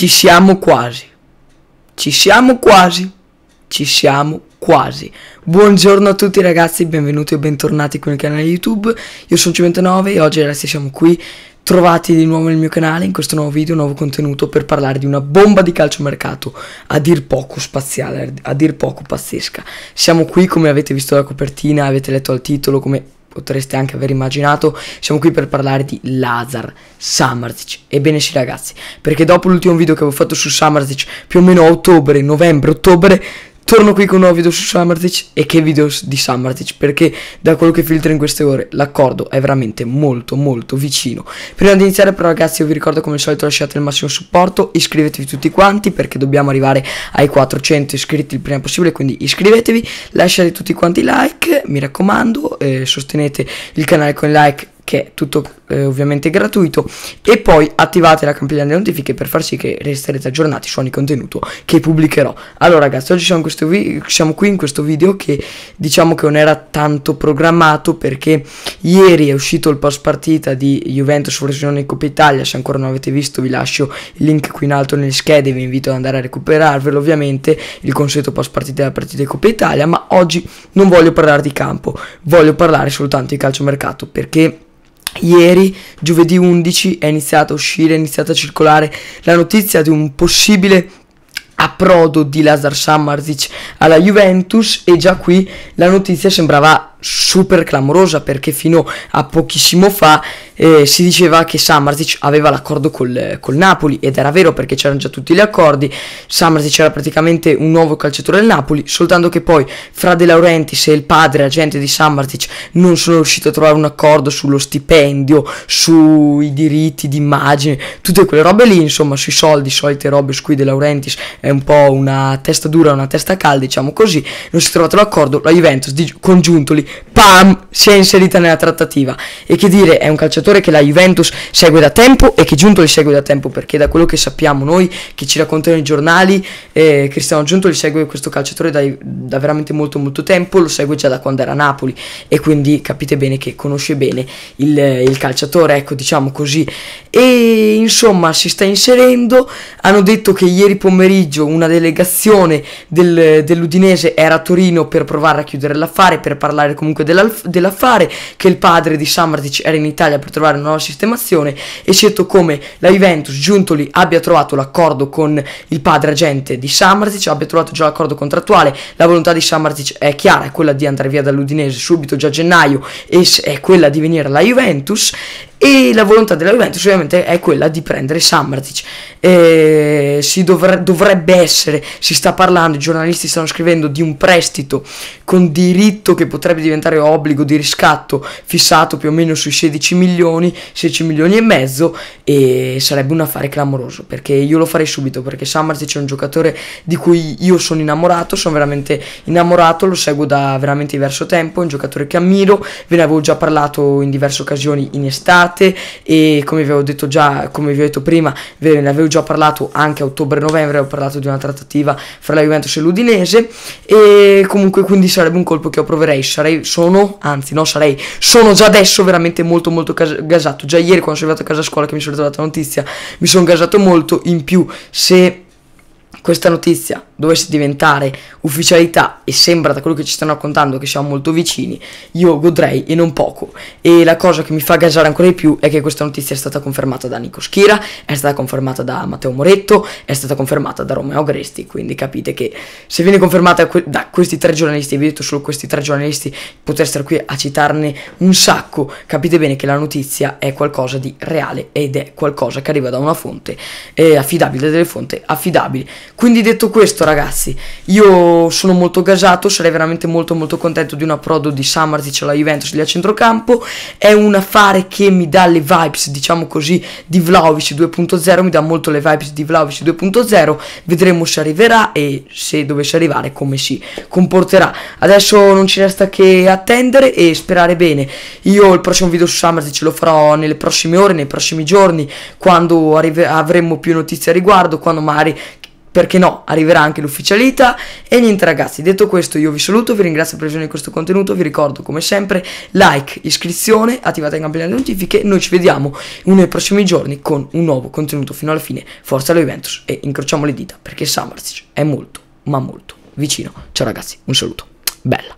Ci siamo quasi. Ci siamo quasi. Ci siamo quasi. Buongiorno a tutti ragazzi, benvenuti e bentornati qui nel canale YouTube. Io sono Cimentanove e oggi ragazzi siamo qui trovati di nuovo nel mio canale in questo nuovo video, nuovo contenuto per parlare di una bomba di calciomercato a dir poco spaziale, a dir poco pazzesca. Siamo qui come avete visto la copertina, avete letto il titolo, come potreste anche aver immaginato, siamo qui per parlare di Lazar Samarzic. Ebbene sì ragazzi, perché dopo l'ultimo video che avevo fatto su Samarzic, più o meno a ottobre, novembre, ottobre, Torno qui con un nuovo video su Summertitch e che video di Summertitch perché da quello che filtro in queste ore l'accordo è veramente molto molto vicino. Prima di iniziare però ragazzi io vi ricordo come al solito lasciate il massimo supporto, iscrivetevi tutti quanti perché dobbiamo arrivare ai 400 iscritti il prima possibile quindi iscrivetevi, lasciate tutti quanti like, mi raccomando, eh, sostenete il canale con like che è tutto eh, ovviamente gratuito e poi attivate la campanella delle notifiche per far sì che resterete aggiornati su ogni contenuto che pubblicherò allora ragazzi oggi siamo, siamo qui in questo video che diciamo che non era tanto programmato perché ieri è uscito il post partita di Juventus versione Coppa Italia se ancora non avete visto vi lascio il link qui in alto nelle schede vi invito ad andare a recuperarvelo ovviamente il consueto post partita della partita di Coppa Italia ma oggi non voglio parlare di campo voglio parlare soltanto di calciomercato perché Ieri, giovedì 11, è iniziata a uscire, è iniziata a circolare la notizia di un possibile approdo di Lazar Samarzic alla Juventus e già qui la notizia sembrava super clamorosa perché fino a pochissimo fa eh, si diceva che Samarzic aveva l'accordo col, col, Napoli ed era vero perché c'erano già tutti gli accordi, Samarzic era praticamente un nuovo calciatore del Napoli, soltanto che poi fra De Laurentiis e il padre agente di Samarzic non sono riusciti a trovare un accordo sullo stipendio, sui diritti d'immagine, tutte quelle robe lì, insomma sui soldi, solite robe su cui De Laurentiis è un po' una testa dura, una testa calda, diciamo così, non si è trovato l'accordo, la Juventus di, con pam, si è inserita nella trattativa e che dire è un calciatore giocatore che la Juventus segue da tempo e che Giunto li segue da tempo perché da quello che sappiamo noi, che ci raccontano i giornali, eh, Cristiano Giunto li segue questo calciatore da, da, veramente molto molto tempo, lo segue già da quando era a Napoli e quindi capite bene che conosce bene il, il calciatore, ecco diciamo così e insomma si sta inserendo. Hanno detto che ieri pomeriggio una delegazione del, dell'Udinese era a Torino per provare a chiudere l'affare, per parlare comunque dell'affare, che il padre di Samartic era in Italia per trovare una nuova sistemazione e certo come la Juventus Giuntoli abbia trovato l'accordo con il padre agente di Samartic abbia trovato già l'accordo contrattuale, la volontà di Samartic è chiara, è quella di andare via dall'Udinese subito già a gennaio e è quella di venire alla Juventus e la volontà della Juventus ovviamente è quella di prendere Samratic eh, si dovre dovrebbe essere si sta parlando, i giornalisti stanno scrivendo di un prestito con diritto che potrebbe diventare obbligo di riscatto fissato più o meno sui 16 milioni 16 milioni e mezzo e sarebbe un affare clamoroso perché io lo farei subito perché Samratic è un giocatore di cui io sono innamorato sono veramente innamorato lo seguo da veramente diverso tempo è un giocatore che ammiro ve ne avevo già parlato in diverse occasioni in estate estate e come vi avevo detto già, come vi ho detto prima, ve ne avevo già parlato anche a ottobre-novembre, ho parlato di una trattativa fra la Juventus e l'Udinese e comunque quindi sarebbe un colpo che io proverei, sarei, sono, anzi no sarei, sono già adesso veramente molto molto gasato, già ieri quando sono arrivato a casa a scuola che mi sono trovato la notizia mi sono gasato molto, in più se questa notizia dovesse diventare ufficialità e sembra da quello che ci stanno raccontando che siamo molto vicini, io godrei e non poco. E la cosa che mi fa gasare ancora di più è che questa notizia è stata confermata da Nico Schira, è stata confermata da Matteo Moretto, è stata confermata da Romeo Gresti, quindi capite che se viene confermata da questi tre giornalisti, vi ho detto solo questi tre giornalisti, potrei stare qui a citarne un sacco, capite bene che la notizia è qualcosa di reale ed è qualcosa che arriva da una fonte eh, affidabile, delle fonti affidabili. Quindi detto questo, ragazzi, io sono molto gasato, sarei veramente molto molto contento di un approdo di Samartic alla Juventus lì a centrocampo, è un affare che mi dà le vibes, diciamo così, di Vlaovic 2.0, mi dà molto le vibes di Vlaovic 2.0, vedremo se arriverà e se dovesse arrivare come si comporterà. Adesso non ci resta che attendere e sperare bene. Io il prossimo video su Samartic lo farò nelle prossime ore, nei prossimi giorni, quando avremo più notizie a riguardo, quando magari perché no, arriverà anche l'ufficialità e niente ragazzi, detto questo io vi saluto, vi ringrazio per la visione di questo contenuto, vi ricordo come sempre like, iscrizione, attivate il campanello di notifiche, noi ci vediamo nei prossimi giorni con un nuovo contenuto fino alla fine, forza allo Juventus e incrociamo le dita perché Summersic è molto ma molto vicino, ciao ragazzi, un saluto, bella!